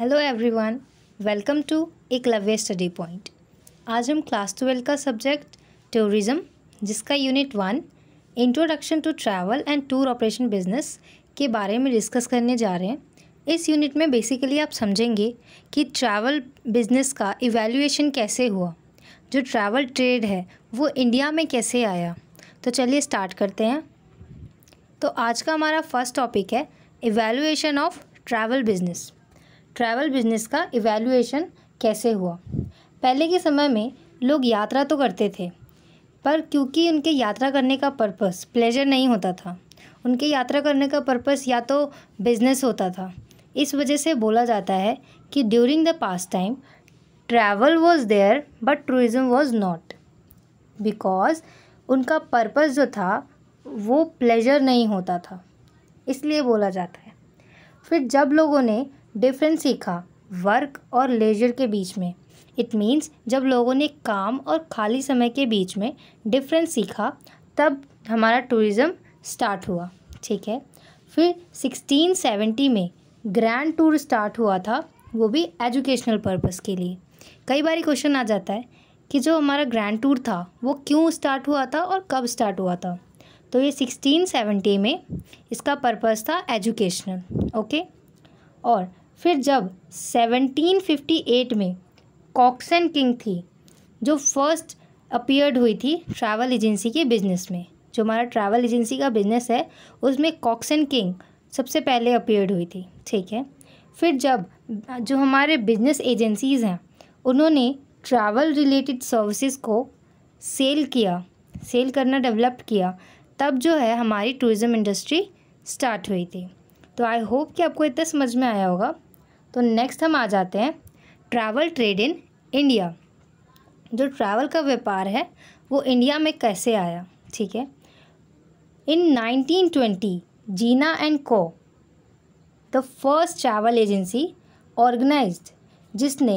hello everyone welcome to एक लव्य study point आज हम क्लास ट्वेल्व का सब्जेक्ट टूरिज़्म जिसका unit one introduction to travel and tour operation business के बारे में डिस्कस करने जा रहे हैं इस यूनिट में बेसिकली आप समझेंगे कि ट्रैवल बिजनेस का इवेल्यूएशन कैसे हुआ जो ट्रैवल ट्रेड है वो इंडिया में कैसे आया तो चलिए स्टार्ट करते हैं तो आज का हमारा फर्स्ट टॉपिक है evaluation of travel business travel business का इवेल्यूएशन कैसे हुआ पहले के समय में लोग यात्रा तो करते थे पर क्योंकि उनके यात्रा करने का पर्पस प्लेजर नहीं होता था उनके यात्रा करने का पर्पस या तो बिजनेस होता था इस वजह से बोला जाता है कि during the past time travel was there but tourism was not because उनका पर्पस जो था वो प्लेजर नहीं होता था इसलिए बोला जाता है फिर जब लोगों ने डिफरेंस सीखा वर्क और लेजर के बीच में इट मीन्स जब लोगों ने काम और खाली समय के बीच में डिफरेंस सीखा तब हमारा टूरिज़्म स्टार्ट हुआ ठीक है फिर 1670 में ग्रैंड टूर स्टार्ट हुआ था वो भी एजुकेशनल पर्पस के लिए कई बार क्वेश्चन आ जाता है कि जो हमारा ग्रैंड टूर था वो क्यों स्टार्ट हुआ था और कब स्टार्ट हुआ था तो ये 1670 में इसका पर्पस था एजुकेशनल ओके और फिर जब 1758 में कॉक्सन किंग थी जो फर्स्ट अपियर्ड हुई थी ट्रैवल एजेंसी के बिजनेस में जो हमारा ट्रैवल एजेंसी का बिजनेस है उसमें कॉक्सन किंग सबसे पहले अपियर्ड हुई थी ठीक है फिर जब जो हमारे बिजनेस एजेंसीज़ हैं उन्होंने ट्रैवल रिलेटेड सर्विसेज को सेल किया सेल करना डेवलप किया तब जो है हमारी टूरिज़म इंडस्ट्री स्टार्ट हुई थी तो आई होप कि आपको इतना समझ में आया होगा तो नेक्स्ट हम आ जाते हैं ट्रैवल ट्रेड इन इंडिया जो ट्रैवल का व्यापार है वो इंडिया में कैसे आया ठीक है in 1920 Jeena and co the first travel agency organised जिसने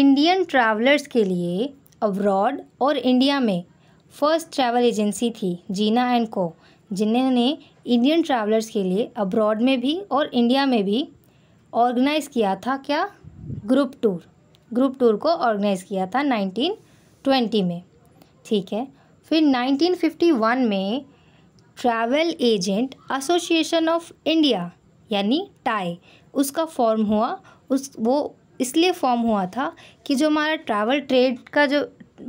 इंडियन ट्रैवलर्स के लिए अब्रॉड और इंडिया में फर्स्ट ट्रैवल एजेंसी थी जीना एंड को जिन्होंने इंडियन ट्रैवलर्स के लिए अब्रॉड में भी और इंडिया में भी ऑर्गेनाइज़ किया था क्या ग्रुप टूर ग्रुप टूर को ऑर्गेनाइज़ किया था 1920 में ठीक है फिर 1951 में travel agent association of India यानी टाई उसका फॉर्म हुआ उस वो इसलिए फॉर्म हुआ था कि जो हमारा ट्रैवल ट्रेड का जो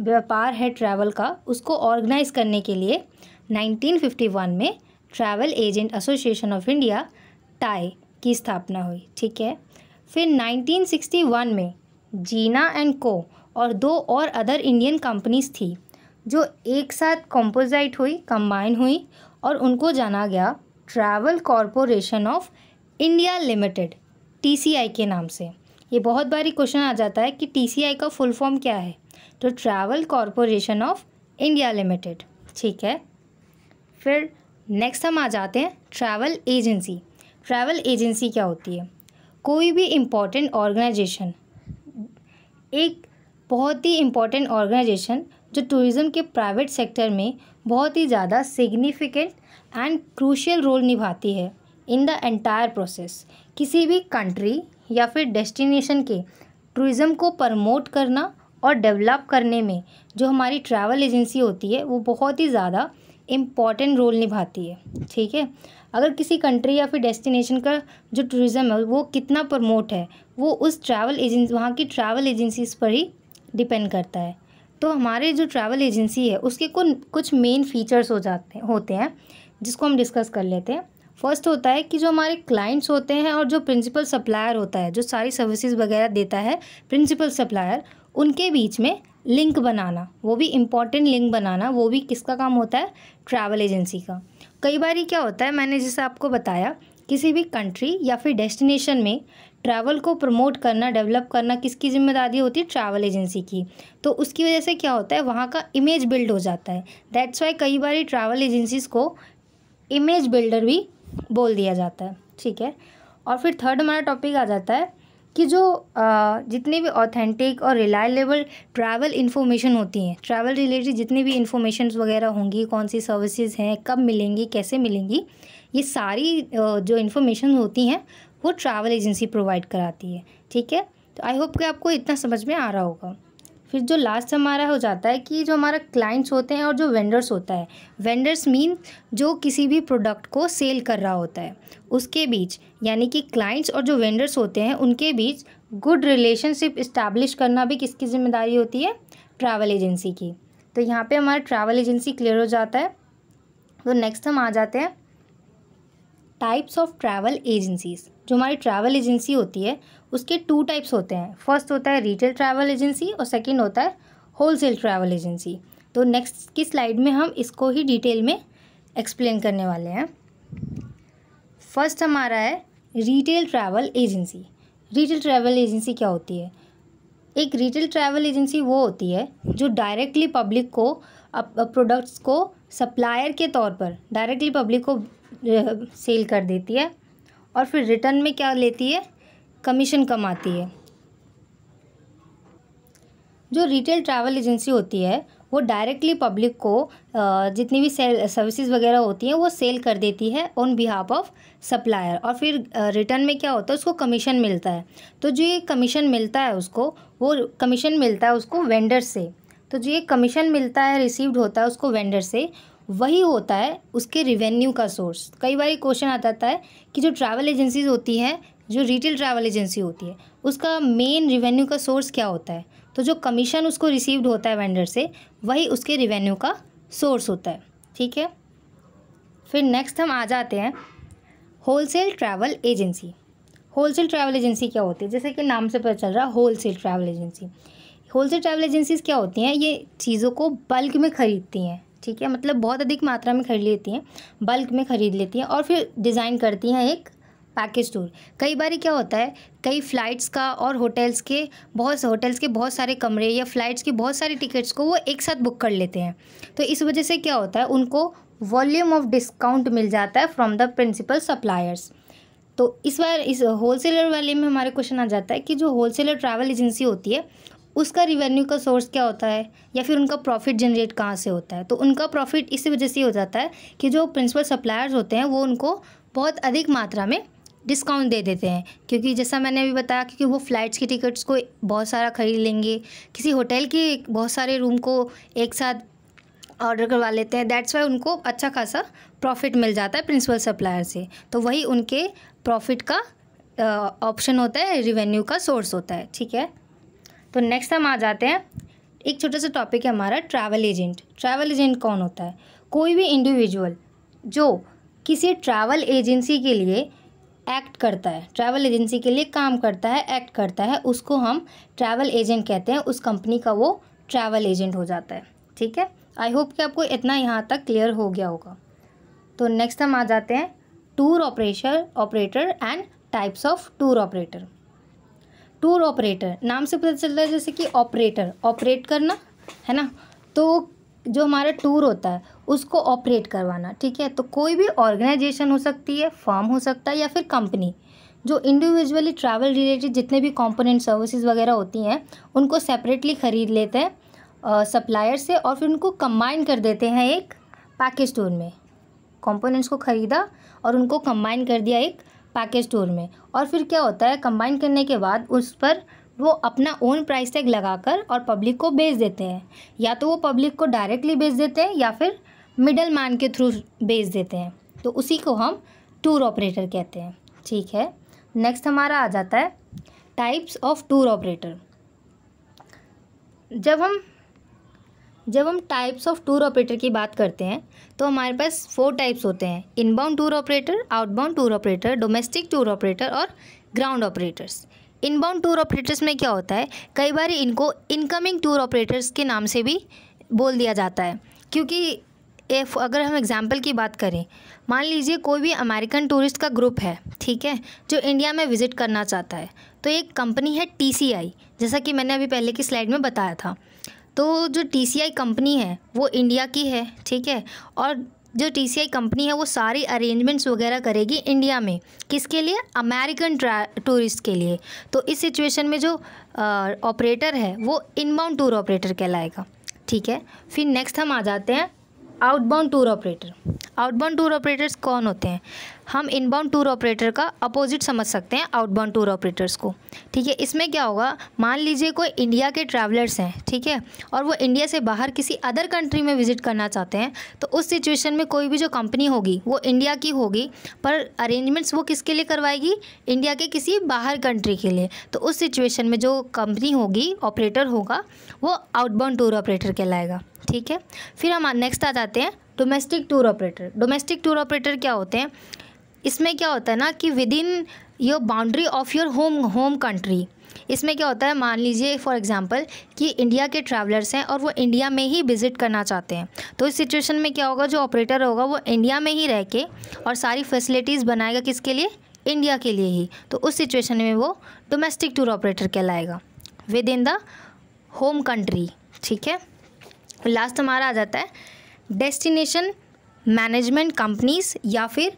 व्यापार है ट्रैवल का उसको ऑर्गेनाइज़ करने के लिए 1951 में travel agent association of India TAAI की स्थापना हुई ठीक है फिर 1961 में जीना एंड को और दो और अदर इंडियन कंपनीज थी जो एक साथ कॉम्पोजाइट हुई कंबाइन हुई और उनको जाना गया travel corporation of India limited TCI के नाम से ये बहुत बारी क्वेश्चन आ जाता है कि टीसीआई का फुल फॉर्म क्या है तो travel corporation of India limited ठीक है फिर नेक्स्ट हम आ जाते हैं ट्रैवल एजेंसी ट्रैवल एजेंसी क्या होती है कोई भी इम्पॉर्टेंट ऑर्गेनाइजेशन एक बहुत ही इम्पॉर्टेंट ऑर्गेनाइजेशन जो टूरिज़्म के प्राइवेट सेक्टर में बहुत ही ज़्यादा सिग्निफिकेंट एंड क्रूशियल रोल निभाती है इन द एंटायर प्रोसेस किसी भी कंट्री या फिर डेस्टिनेशन के टूरिज़्म को प्रमोट करना और डेवलप करने में जो हमारी ट्रैवल एजेंसी होती है वो बहुत ही ज़्यादा इम्पॉर्टेंट रोल निभाती है ठीक है अगर किसी कंट्री या फिर डेस्टिनेशन का जो टूरिज़्म है वो कितना प्रमोट है वो उस ट्रैवल एजेंसी वहाँ की ट्रैवल एजेंसीज़ पर ही डिपेंड करता है तो हमारे जो ट्रैवल एजेंसी है उसके कुछ कुछ मेन फीचर्स हो जाते होते हैं जिसको हम डिस्कस कर लेते हैं फर्स्ट होता है कि जो हमारे क्लाइंट्स होते हैं और जो प्रिंसिपल सप्लायर होता है जो सारी सर्विसेज वगैरह देता है प्रिंसिपल सप्लायर उनके बीच में लिंक बनाना वो भी इम्पॉर्टेंट लिंक बनाना वो भी किसका काम होता है ट्रैवल एजेंसी का कई बार क्या होता है मैंने जैसे आपको बताया किसी भी कंट्री या फिर डेस्टिनेशन में ट्रैवल को प्रमोट करना डेवलप करना किसकी जिम्मेदारी होती है ट्रैवल एजेंसी की तो उसकी वजह से क्या होता है वहाँ का इमेज बिल्ड हो जाता है दैट्स वाई कई बार ट्रैवल एजेंसीज़ को इमेज बिल्डर भी बोल दिया जाता है ठीक है और फिर थर्ड हमारा टॉपिक आ जाता है कि जो जितने भी ऑथेंटिक और रिलायबल ट्रैवल इन्फॉर्मेशन होती हैं ट्रैवल रिलेटेड जितनी भी इन्फॉर्मेशन वगैरह होंगी कौन सी सर्विसेज हैं कब मिलेंगी कैसे मिलेंगी ये सारी जो इन्फॉर्मेशन होती हैं वो ट्रैवल एजेंसी प्रोवाइड कराती है ठीक है तो आई होप कि आपको इतना समझ में आ रहा होगा फिर जो लास्ट हमारा हो जाता है कि जो हमारा क्लाइंट्स होते हैं और जो वेंडर्स होता है वेंडर्स मीन जो किसी भी प्रोडक्ट को सेल कर रहा होता है उसके बीच यानी कि क्लाइंट्स और जो वेंडर्स होते हैं उनके बीच गुड रिलेशनशिप इस्टेब्लिश करना भी किसकी जिम्मेदारी होती है ट्रैवल एजेंसी की तो यहाँ पर हमारा ट्रैवल एजेंसी क्लियर हो जाता है तो नेक्स्ट हम आ जाते हैं टाइप्स ऑफ ट्रैवल एजेंसीज़ जो हमारी ट्रैवल एजेंसी होती है उसके टू टाइप्स होते हैं फर्स्ट होता है रिटेल ट्रैवल एजेंसी और सेकेंड होता है होलसेल ट्रैवल एजेंसी तो नेक्स्ट की स्लाइड में हम इसको ही डिटेल में एक्सप्लेन करने वाले हैं फर्स्ट हमारा है retail travel agency retail travel agency क्या होती है एक रिटेल ट्रैवल एजेंसी वो होती है जो डायरेक्टली पब्लिक को प्रोडक्ट्स को सप्लायर के तौर पर डायरेक्टली पब्लिक को सेल कर देती है और फिर रिटर्न में क्या लेती है कमीशन कमाती है जो रिटेल ट्रैवल एजेंसी होती है वो डायरेक्टली पब्लिक को जितनी भी सेल सर्विसेज वगैरह होती हैं वो सेल कर देती है ऑन बिहाफ ऑफ सप्लायर और फिर रिटर्न में क्या होता है उसको कमीशन मिलता है तो जो ये कमीशन मिलता है उसको वो कमीशन मिलता है उसको वेंडर से तो जो ये कमीशन मिलता है रिसीव्ड होता है उसको वेंडर से वही होता है उसके रिवेन्यू का सोर्स कई बार क्वेश्चन आ जाता है कि जो ट्रैवल एजेंसीज होती हैं जो रिटेल ट्रैवल एजेंसी होती है उसका मेन रिवेन्यू का सोर्स क्या होता है तो जो कमीशन उसको रिसीव्ड होता है वेंडर से वही उसके रिवेन्यू का सोर्स होता है ठीक है फिर नेक्स्ट हम आ जाते हैं wholesale travel agency wholesale travel agency क्या होती है जैसे कि नाम से पता चल रहा है wholesale travel agency wholesale travel agencies क्या होती हैं ये चीज़ों को बल्क में ख़रीदती हैं ठीक है मतलब बहुत अधिक मात्रा में खरीद लेती हैं बल्क में ख़रीद लेती हैं और फिर डिज़ाइन करती हैं एक पैकेज टूर कई बार क्या होता है कई फ़्लाइट्स का और होटल्स के बहुत होटल्स के बहुत सारे कमरे या फ़्लाइट्स के बहुत सारी टिकट्स को वो एक साथ बुक कर लेते हैं तो इस वजह से क्या होता है उनको वॉल्यूम ऑफ डिस्काउंट मिल जाता है फ्रॉम द प्रिंसिपल सप्लायर्स तो इस बार इस होलसेलर वाले में हमारे क्वेश्चन आ जाता है कि जो होलसेलर ट्रैवल एजेंसी होती है उसका रिवेन्यू का सोर्स क्या होता है या फिर उनका प्रॉफिट जनरेट कहाँ से होता है तो उनका प्रॉफिट इसी वजह से हो जाता है कि जो प्रिंसिपल सप्लायर्स होते हैं वो उनको बहुत अधिक मात्रा में डिस्काउंट दे देते हैं क्योंकि जैसा मैंने अभी बताया क्योंकि वो फ़्लाइट्स की टिकट्स को बहुत सारा ख़रीद लेंगे किसी होटल के बहुत सारे रूम को एक साथ ऑर्डर करवा लेते हैं दैट्स वाई उनको अच्छा खासा प्रॉफिट मिल जाता है प्रिंसिपल सप्लायर से तो वही उनके प्रॉफिट का ऑप्शन होता है रिवेन्यू का सोर्स होता है ठीक है तो नेक्स्ट हम आ जाते हैं एक छोटा सा टॉपिक है हमारा ट्रैवल एजेंट ट्रैवल एजेंट कौन होता है कोई भी इंडिविजुअल जो किसी ट्रैवल एजेंसी के लिए एक्ट करता है ट्रैवल एजेंसी के लिए काम करता है एक्ट करता है उसको हम ट्रैवल एजेंट कहते हैं उस कंपनी का वो ट्रैवल एजेंट हो जाता है ठीक है आई होप कि आपको इतना यहाँ तक क्लियर हो गया होगा तो नेक्स्ट हम आ जाते हैं tour operator operator and types of tour operator tour operator नाम से पता चलता है जैसे कि ऑपरेटर ऑपरेट करना है ना तो जो हमारा टूर होता है उसको ऑपरेट करवाना ठीक है तो कोई भी ऑर्गेनाइजेशन हो सकती है फॉर्म हो सकता है या फिर कंपनी जो इंडिविजुअली ट्रैवल रिलेटेड जितने भी कंपोनेंट सर्विसेज वगैरह होती हैं उनको सेपरेटली ख़रीद लेते हैं सप्लायर से और फिर उनको कंबाइन कर देते हैं एक पैकेज टूर में कंपोनेंट्स को ख़रीदा और उनको कंबाइन कर दिया एक पैकेज टूर में और फिर क्या होता है कंबाइन करने के बाद उस पर वो अपना ओन प्राइस टैग लगाकर और पब्लिक को बेच देते हैं या तो वो पब्लिक को डायरेक्टली बेच देते हैं या फिर मिडल मैन के थ्रू बेच देते हैं तो उसी को हम टूर ऑपरेटर कहते हैं ठीक है नेक्स्ट हमारा आ जाता है टाइप्स ऑफ टूर ऑपरेटर जब हम जब हम टाइप्स ऑफ टूर ऑपरेटर की बात करते हैं तो हमारे पास फोर टाइप्स होते हैं inbound tour operator outbound tour operator domestic tour operator और ground operators inbound tour operators में क्या होता है कई बार इनको इनकमिंग टूर ऑपरेटर्स के नाम से भी बोल दिया जाता है क्योंकि एफ अगर हम एग्ज़ाम्पल की बात करें मान लीजिए कोई भी अमेरिकन टूरिस्ट का ग्रुप है ठीक है जो इंडिया में विज़िट करना चाहता है तो एक कंपनी है टी जैसा कि मैंने अभी पहले की स्लाइड में बताया था तो जो टी कंपनी है वो इंडिया की है ठीक है और जो टी कंपनी है वो सारी अरेंजमेंट्स वगैरह करेगी इंडिया में किसके लिए अमेरिकन टूरिस्ट के लिए तो इस सिचुएशन में जो ऑपरेटर है वो इनबाउंड टूर ऑपरेटर कहलाएगा ठीक है फिर नेक्स्ट हम आ जाते हैं outbound tour operator outbound tour operators कौन होते हैं हम इनबाउंड टूर ऑपरेटर का अपोजिट समझ सकते हैं आउटबाउंड टूर ऑपरेटर्स को ठीक है इसमें क्या होगा मान लीजिए कोई इंडिया के ट्रैवलर्स हैं ठीक है और वो इंडिया से बाहर किसी अदर कंट्री में विजिट करना चाहते हैं तो उस सिचुएशन में कोई भी जो कंपनी होगी वो इंडिया की होगी पर अरेंजमेंट्स वो किसके लिए करवाएगी इंडिया के किसी बाहर कंट्री के लिए तो उस सिचुएशन में जो कंपनी होगी ऑपरेटर होगा वो आउटबाउंड टूर ऑपरेटर कहलाएगा ठीक है फिर हम नेक्स्ट आ जाते हैं domestic tour operator domestic tour operator क्या होते हैं इसमें क्या होता है ना कि within your boundary of your home home country इसमें क्या होता है मान लीजिए फॉर एग्जांपल कि इंडिया के ट्रैवलर्स हैं और वो इंडिया में ही विज़िट करना चाहते हैं तो इस सिचुएशन में क्या होगा जो ऑपरेटर होगा वो इंडिया में ही रह के और सारी फैसिलिटीज़ बनाएगा किसके लिए इंडिया के लिए ही तो उस सिचुएशन में वो डोमेस्टिक टूर ऑपरेटर कहलाएगा within the home country ठीक है लास्ट हमारा आ जाता है डेस्टिनेशन मैनेजमेंट कंपनीज या फिर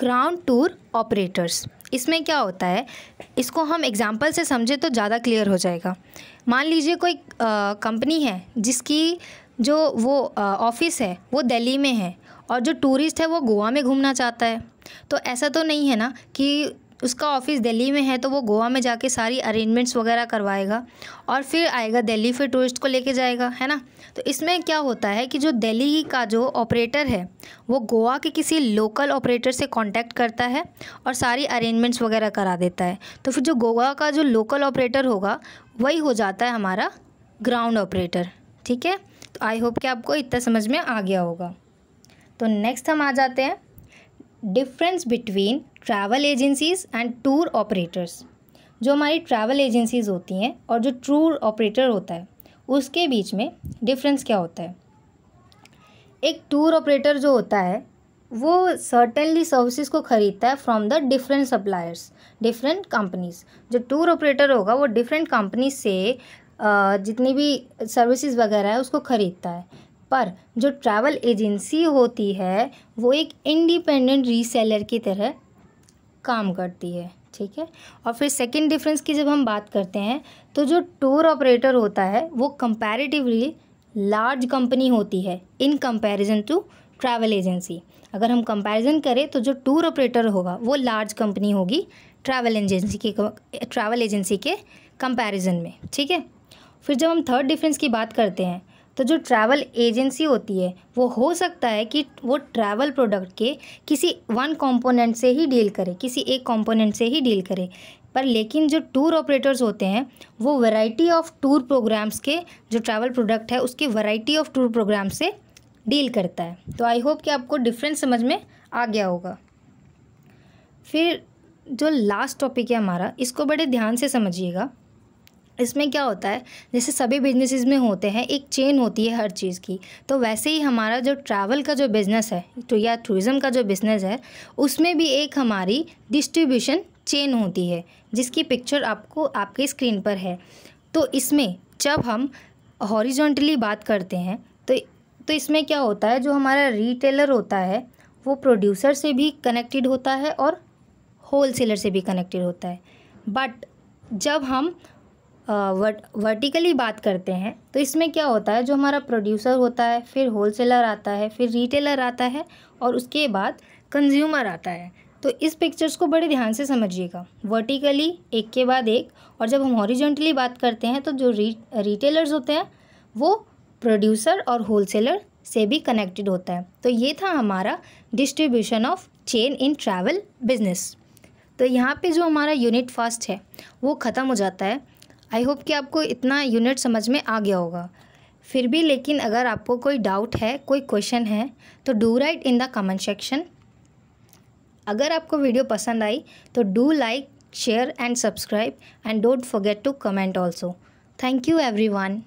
ग्राउंड टूर ऑपरेटर्स इसमें क्या होता है इसको हम एग्जाम्पल से समझे तो ज़्यादा क्लियर हो जाएगा मान लीजिए कोई कंपनी है जिसकी जो वो ऑफिस है वो दिल्ली में है और जो टूरिस्ट है वो गोवा में घूमना चाहता है तो ऐसा तो नहीं है ना कि उसका ऑफिस दिल्ली में है तो वो गोवा में जाके सारी अरेंजमेंट्स वगैरह करवाएगा और फिर आएगा दिल्ली फिर टूरिस्ट को लेके जाएगा है ना तो इसमें क्या होता है कि जो दिल्ली का जो ऑपरेटर है वो गोवा के किसी लोकल ऑपरेटर से कांटेक्ट करता है और सारी अरेंजमेंट्स वगैरह करा देता है तो फिर जो गोवा का जो लोकल ऑपरेटर होगा वही हो जाता है हमारा ग्राउंड ऑपरेटर ठीक है तो आई होप कि आपको इतना समझ में आ गया होगा तो नेक्स्ट हम आ जाते हैं difference between travel agencies and tour operators जो हमारी ट्रैवल एजेंसीज़ होती हैं और जो टूर ऑपरेटर होता है उसके बीच में डिफरेंस क्या होता है एक टूर ऑपरेटर जो होता है वो सर्टेनली सर्विसेज को ख़रीदता है from the different suppliers different companies जो टूर ऑपरेटर होगा वो डिफरेंट कंपनी से जितनी भी सर्विसेज वगैरह है उसको ख़रीदता है पर जो ट्रैवल एजेंसी होती है वो एक इंडिपेंडेंट रीसेलर की तरह काम करती है ठीक है और फिर सेकंड डिफरेंस की जब हम बात करते हैं तो जो टूर ऑपरेटर होता है वो कंपैरेटिवली लार्ज कंपनी होती है in comparison to travel agency अगर हम कंपैरिजन करें तो जो टूर ऑपरेटर होगा वो लार्ज कंपनी होगी ट्रैवल एजेंसी के ट्रैवल एजेंसी के कंपैरिजन में ठीक है फिर जब हम थर्ड डिफरेंस की बात करते हैं तो जो ट्रैवल एजेंसी होती है वो हो सकता है कि वो ट्रैवल प्रोडक्ट के किसी वन कंपोनेंट से ही डील करे किसी एक कंपोनेंट से ही डील करे पर लेकिन जो टूर ऑपरेटर्स होते हैं वो वैरायटी ऑफ टूर प्रोग्राम्स के जो ट्रैवल प्रोडक्ट है उसके वैरायटी ऑफ टूर प्रोग्राम से डील करता है तो आई होप कि आपको डिफरेंस समझ में आ गया होगा फिर जो लास्ट टॉपिक है हमारा इसको बड़े ध्यान से समझिएगा इसमें क्या होता है जैसे सभी बिजनेसेस में होते हैं एक चेन होती है हर चीज़ की तो वैसे ही हमारा जो ट्रैवल का जो बिज़नेस है तो या टूरिज़म का जो बिज़नेस है उसमें भी एक हमारी डिस्ट्रीब्यूशन चेन होती है जिसकी पिक्चर आपको आपके स्क्रीन पर है तो इसमें जब हम हॉरिजॉन्टली बात करते हैं तो तो इसमें क्या होता है जो हमारा रिटेलर होता है वो प्रोड्यूसर से भी कनेक्टेड होता है और होल सेलर से भी कनेक्टेड होता है बट जब हम वर्ट वर्टिकली बात करते हैं तो इसमें क्या होता है जो हमारा प्रोड्यूसर होता है फिर होलसेलर आता है फिर रिटेलर आता है और उसके बाद कंज्यूमर आता है तो इस पिक्चर्स को बड़े ध्यान से समझिएगा वर्टिकली एक के बाद एक और जब हम हॉरिजॉन्टली बात करते हैं तो जो री, रिटेलर्स होते हैं वो प्रोड्यूसर और होलसेलर से भी कनेक्टेड होता है तो ये था हमारा distribution of chain in travel business तो यहाँ पे जो हमारा यूनिट फर्स्ट है वो ख़त्म हो जाता है आई होप कि आपको इतना यूनिट समझ में आ गया होगा फिर भी लेकिन अगर आपको कोई डाउट है कोई क्वेश्चन है तो do write in the comment section अगर आपको वीडियो पसंद आई तो do like share and subscribe and don't forget to comment also thank you one